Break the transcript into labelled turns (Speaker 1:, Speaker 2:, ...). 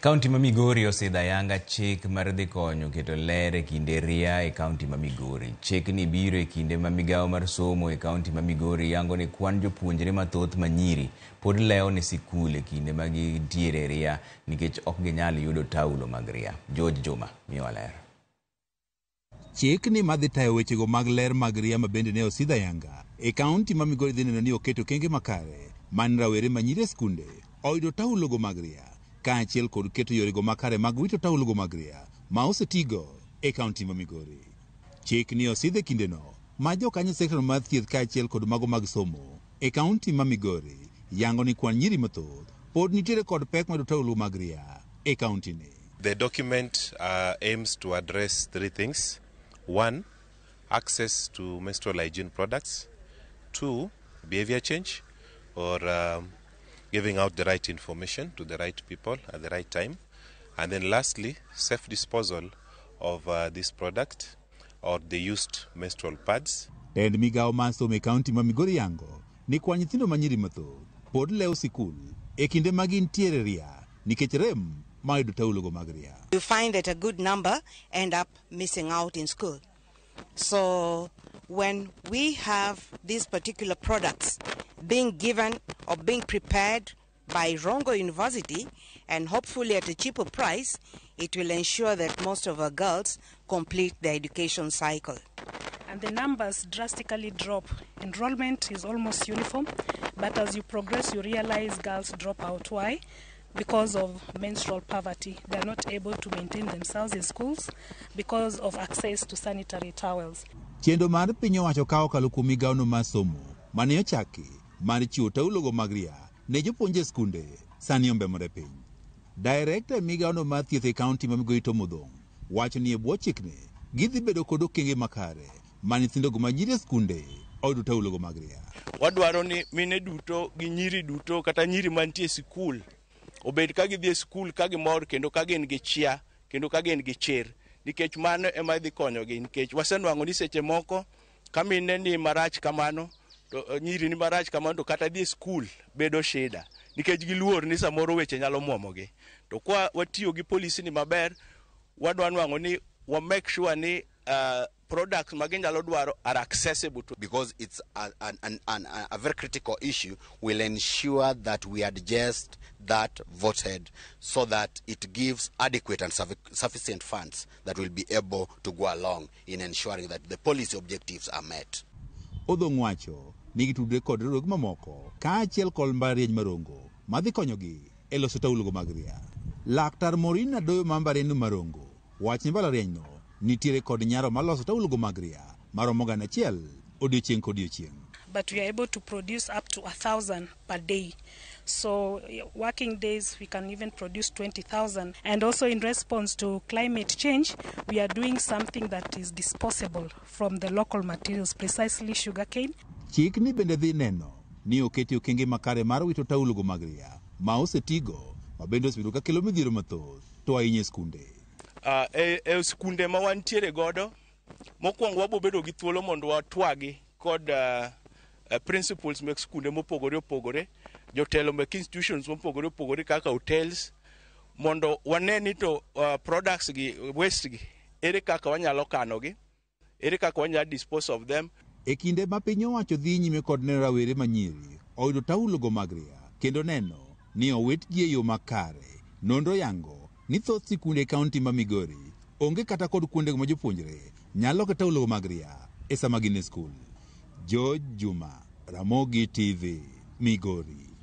Speaker 1: kaunti ma migori osidho ayanga chik mar dhi konyo keto ler e kinde ria e kaunti ma migori chikni biro e kinde ma migao mar somo e kaunti ma migori yango ni kwan jopuonjre mathoth manyiri pod lewo ne sikul e kinde ma gitiere ria nikech ok ginyal yudo taulo mag ria george juma miwa ler
Speaker 2: chikni madhi tayo wechego mag ler mag ria ma bende ne osidho ayanga e kaunti ma migori dhi neno ni oketo kenge makare man rawere manyiri e skunde oyudo taulogo mag ria kaachiel kod keto yorego makare mag wito taulgo mag ria ma osetigo e kaunti ma Migori. Chik ni osidh e kindeno ma jokanyo sekta mar thieth kaachiel kod mago mag somo e kaunti ma Migori yango ni kwan nyiri mathoth pod nitiere kod pek mayudo taulgo mag ria e kaunti ni. The document uh, aims to address three things. One, access to menstrual hygiene products. Two, behavior change or um, giving out the right information to the right people at the right time, and then lastly, safe disposal of uh, this product or the used menstrual pads. Ted migao ma somo e ma Migori yango ni kwa nyithindo manyiri mathoth pod lewo sikul e kinde ma gintiere ria nikech rem mayudo taulogo mag ria.
Speaker 3: You find that a good number end up missing out in school. So when we have these particular products being given of being prepared by Rongo University and hopefully at a cheaper price, it will ensure that most of our girls complete their education cycle. And the numbers drastically drop. Enrollment is almost uniform, but as you progress, you realize girls drop out. Why? Because of menstrual poverty. They are not able to maintain themselves in schools because of access to sanitary towels.
Speaker 2: Chendo mar piny owacho ka okalo kuom migawono mar somo mar chiwo taulogo mag ria ne jopuonje skunde sani ombemore piny director e migaono mar thieth e kaunti ma migoito modhong' wacho ni e bwo chikne gidhi bedo kod okenge makare ma nyithindogo ma nyiri e skunde oyudo taulogo mag ria
Speaker 1: wadwaro ni mine duto gi nyiri duto kata nyiri mantie e sikul obed ka gidhi e sikul ka gimor kendo ka gin gi chia kendo ka gin gi chir nikech mano ema dhi konyogi nikech wasenwang'o ni seche moko ka mine ni marach kamano to eh, nyiri ni marach kamano to kata dhi e skul bedo shida nikech giluor ni samoro weche nyalo muomogi to kwa watiyo gi polisi ni maber wadwa nwang'o ni wa make sure ni uh, products maginyalo dwaro are accessible to because it's a, an, an, an, a very critical issue will ensure that we adjust that voted so that it gives adequate and sufficient funds that will be able to go along in ensuring that the policy objectives are met
Speaker 2: odhong wacho nigi tudre kod riwruoge mamoko kaachiel kod mbalariany marongo madhi konyogi e loso taulogo mag ria laktar morina doyo ma mbalarianyno marongo wach ni mbalarianyno nitiere kod nyaro mar loso taulogo mag ria maromo gan achiel odiochieng' kodiochieng'
Speaker 3: but we are able to produce up to 1000 per day so working days we can even produce 20,000 and also in response to climate change we are doing something that is disposable from the local materials precisely sugarcane
Speaker 2: Chik ni bende dhi neno ni oketi okenge makare mar wito taulogo mag ria ma osetigo ma bende osebedo ka kelo midhiero mathoth to ahinya e skunde.
Speaker 1: Uh, e, e skunde ma wantiere godo, mokwongo wabo bedo gi thuolo mondo watwagi kod uh, uh, principles mek skunde mopogore opogore, jotelo mek institutions mopogore opogore kaka hotels, mondo wane ni to uh, products gi, waste gi, ere kaka wanyalo kanogi, ere kaka wanyalo dispose of them. E
Speaker 2: kinde ma piny owacho dhi nyime kod ne rawere manyiri, oyudo taulogo mag ria, kendo neno ni owitgi e yo makare. Nondo yango ni thoth sikunde e kaunti ma Migori, onge kata kod kuonde ma jopuonjre nyalo ka taulogo mag ria e sama gin e skul. George Juma, Ramogi TV, Migori.